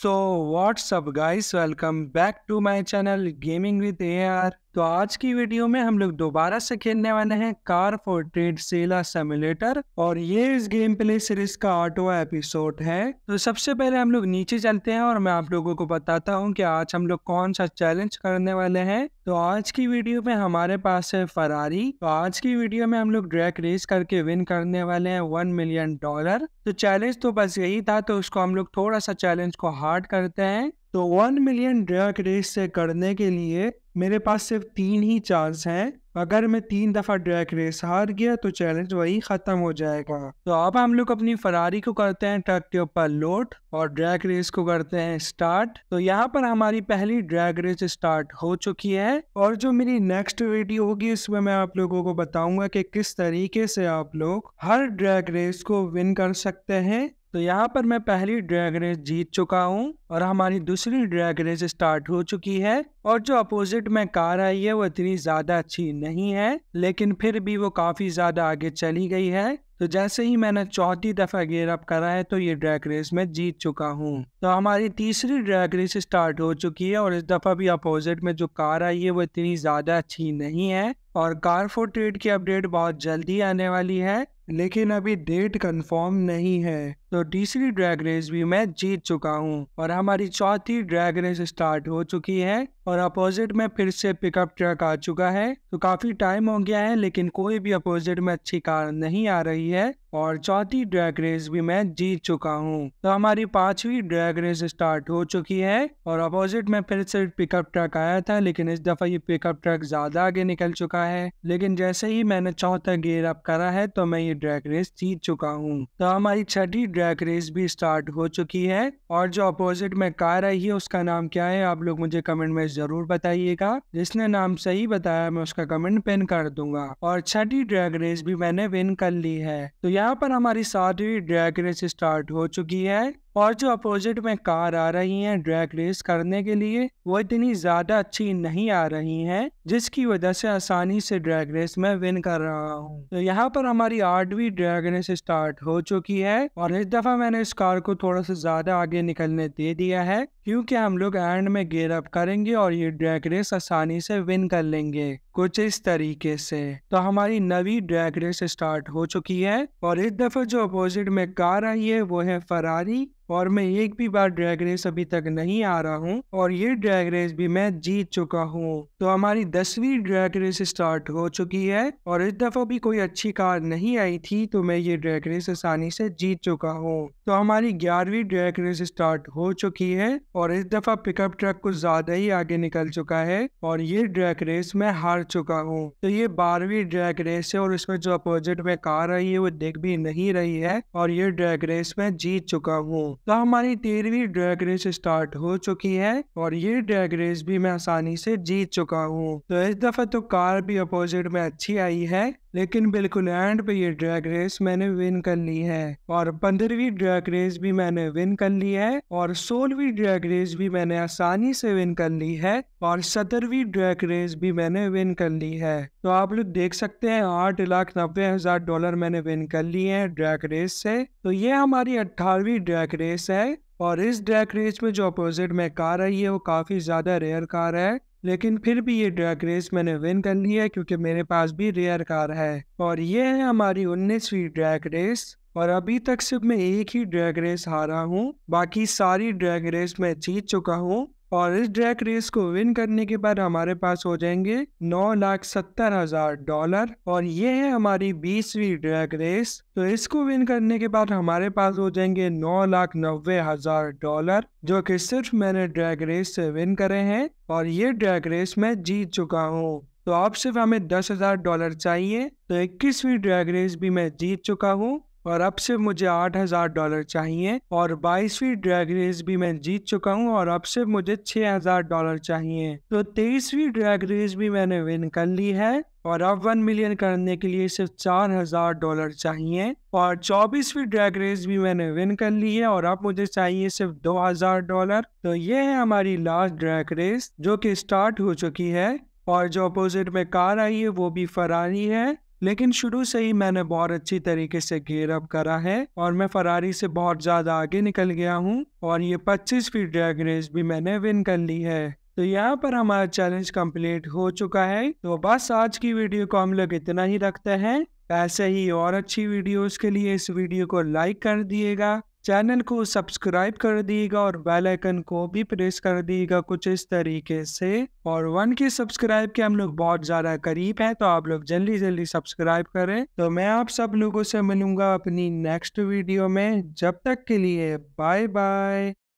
So what's up guys welcome back to my channel gaming with AR तो आज की video में हम लोग दोबारा से खेलने वाले हैं car for trade seller simulator और ये इस गेम प्ले सीरीज का आठवा एपिसोड है तो सबसे पहले हम लोग नीचे चलते हैं और मैं आप लोगों को बताता हूँ कि आज हम लोग कौन सा चैलेंज करने वाले हैं तो आज की वीडियो में हमारे पास है फरारी तो आज की वीडियो में हम लोग ड्रैक रेस करके विन करने वाले हैं वन मिलियन डॉलर तो चैलेंज तो बस यही था तो उसको हम लोग थोड़ा सा चैलेंज को हार्ड करते हैं तो वन मिलियन ड्रैक रेस से करने के लिए मेरे पास सिर्फ तीन ही चांस हैं अगर मैं तीन दफ़ा ड्रैग रेस हार गया तो चैलेंज वही ख़त्म हो जाएगा तो अब हम लोग अपनी फरारी को करते हैं ट्रक के ऊपर लोड और ड्रैग रेस को करते हैं स्टार्ट तो यहाँ पर हमारी पहली ड्रैग रेस स्टार्ट हो चुकी है और जो मेरी नेक्स्ट वीडियो होगी उसमें मैं आप लोगों को बताऊंगा कि किस तरीके से आप लोग हर ड्रैग रेस को विन कर सकते हैं तो यहाँ पर मैं पहली ड्रैग रेस जीत चुका हूँ और हमारी दूसरी ड्रैग रेस स्टार्ट हो चुकी है और जो अपोजिट में कार आई है वो इतनी ज़्यादा अच्छी नहीं है लेकिन फिर भी वो काफ़ी ज़्यादा आगे चली गई है तो जैसे ही मैंने चौथी दफ़ा गेयर अप करा है तो ये ड्रैग रेस में जीत चुका हूँ तो हमारी तीसरी ड्रैग रेस स्टार्ट हो चुकी है और इस दफ़ा भी अपोजिट में जो कार आई है वो इतनी ज़्यादा अच्छी नहीं है और कार फोर ट्रेड की अपडेट बहुत जल्दी आने वाली है लेकिन अभी डेट कंफर्म नहीं है तो तीसरी ड्रैग रेस भी मैं जीत चुका हूँ और हमारी चौथी ड्रैग रेस स्टार्ट हो चुकी है और अपोजिट में फिर से पिकअप ट्रक आ चुका है तो काफी टाइम हो गया है लेकिन कोई भी अपोजिट में अच्छी कार नहीं आ रही है और चौथी ड्रैग रेस भी मैं जीत चुका हूँ तो हमारी पांचवी ड्रैग रेस स्टार्ट हो चुकी है और अपोजिट में फिर से पिकअप ट्रक आया था लेकिन इस दफा ये पिकअप ट्रक ज्यादा आगे निकल चुका है लेकिन जैसे ही मैंने चौथा गियर अप करा है तो मैं ये ड्रैग रेस जीत चुका हूँ तो हमारी छठी ड्रैक रेस भी स्टार्ट हो चुकी है और जो अपोजिट में कार आई है उसका नाम क्या है आप लोग मुझे कमेंट में जरूर बताइएगा जिसने नाम सही बताया मैं उसका कमेंट पिन कर दूंगा और छठी ड्रैग रेस भी मैंने विन कर ली है तो यहाँ पर हमारी सातवीं ड्रैग रेस स्टार्ट हो चुकी है और जो अपोजिट में कार आ रही हैं ड्रैग रेस करने के लिए वो इतनी ज्यादा अच्छी नहीं आ रही हैं जिसकी वजह से आसानी से ड्रैग रेस में विन कर रहा हूँ तो यहाँ पर हमारी आठवीं ड्रैग रेस स्टार्ट हो चुकी है और इस दफा मैंने इस कार को थोड़ा सा ज्यादा आगे निकलने दे दिया है क्योंकि हम लोग एंड में गेयर अप करेंगे और ये ड्रैग रेस आसानी से विन कर लेंगे कुछ इस तरीके से तो हमारी नवी ड्रैग रेस स्टार्ट हो चुकी है और इस दफा जो अपोजिट में कार आई है वो है फरारी और मैं एक भी बार ड्रैग रेस अभी तक नहीं आ रहा हूँ और ये ड्रैग रेस भी मैं जीत चुका हूँ तो हमारी दसवीं ड्रैग रेस स्टार्ट हो चुकी है और इस दफा भी कोई अच्छी कार नहीं आई थी तो मैं ये ड्रैग रेस आसानी से जीत चुका हूँ तो हमारी ग्यारहवीं ड्रैग रेस स्टार्ट हो चुकी है और इस दफा पिकअप ट्रक कुछ ज्यादा ही आगे निकल चुका है और ये ड्रैग रेस मैं हार चुका हूँ तो ये बारहवीं ड्रैग रेस है और इसमें जो अपोजिट में कार आई है वो देख भी नहीं रही है और ये ड्रैग रेस मैं जीत चुका हूँ तो हमारी तेरहवीं ड्रैग रेस स्टार्ट हो चुकी है और ये ड्रैग रेस भी मैं आसानी से जीत चुका हूँ तो इस दफा तो कार भी अपोजिट में अच्छी आई है लेकिन बिल्कुल एंड पे ये ड्रैग रेस मैंने विन कर ली है और पंद्रहवीं ड्रैग रेस भी मैंने विन कर ली है और सोलहवीं ड्रैग रेस भी मैंने आसानी से विन कर ली है और सत्रहवीं ड्रैग रेस भी मैंने विन कर ली है तो आप लोग देख सकते हैं आठ लाख नब्बे हजार डॉलर मैंने विन कर ली है ड्रैग रेस से तो ये हमारी अट्ठारहवीं ड्रैग रेस है और इस ड्रैग रेस में जो अपोजिट में कार आई है वो काफ़ी ज़्यादा रेयर कार है लेकिन फिर भी ये ड्रैग रेस मैंने विन कर ली है क्योंकि मेरे पास भी रेयर कार है और ये है हमारी उन्नीसवीं ड्रैग रेस और अभी तक सिर्फ मैं एक ही ड्रैग रेस हारा हूँ बाकी सारी ड्रैग रेस मैं जीत चुका हूँ और इस ड्रैक रेस को विन करने के बाद हमारे पास हो जाएंगे नौ लाख सत्तर हजार डॉलर और ये है हमारी बीसवीं ड्रैक रेस तो इसको विन करने के बाद हमारे पास हो जाएंगे नौ लाख नब्बे हजार डॉलर जो कि सिर्फ मैंने ड्रैग रेस से विन करे हैं और ये ड्रैग रेस मैं जीत चुका हूँ तो आप सिर्फ हमें दस हजार डॉलर चाहिए तो इक्कीसवीं ड्रैग रेस भी मैं जीत चुका हूँ और अब से मुझे आठ हजार डॉलर चाहिए और बाईसवीं ड्रैग रेस भी मैं जीत चुका हूँ और अब से मुझे छह हजार डॉलर चाहिए तो तेईसवीं ड्रैग रेस भी मैंने विन कर ली है और अब वन मिलियन करने के लिए सिर्फ चार हजार डॉलर चाहिए और चौबीसवीं ड्रैग रेस भी मैंने विन कर ली है और अब मुझे चाहिए सिर्फ दो हजार डॉलर तो ये है हमारी लास्ट ड्रैग रेस जो कि स्टार्ट हो चुकी है और जो अपोजिट में कार आई है वो भी फरारी है लेकिन शुरू से ही मैंने बहुत अच्छी तरीके से गेयर अप करा है और मैं फरारी से बहुत ज़्यादा आगे निकल गया हूँ और ये 25 फीट ड्रैग रेस भी मैंने विन कर ली है तो यहाँ पर हमारा चैलेंज कंप्लीट हो चुका है तो बस आज की वीडियो को हम लोग इतना ही रखते हैं ऐसे ही और अच्छी वीडियोस के लिए इस वीडियो को लाइक कर दिएगा चैनल को सब्सक्राइब कर दिएगा और बेल आइकन को भी प्रेस कर दिएगा कुछ इस तरीके से और वन के सब्सक्राइब के हम लोग बहुत ज़्यादा करीब हैं तो आप लोग जल्दी जल्दी सब्सक्राइब करें तो मैं आप सब लोगों से मिलूंगा अपनी नेक्स्ट वीडियो में जब तक के लिए बाय बाय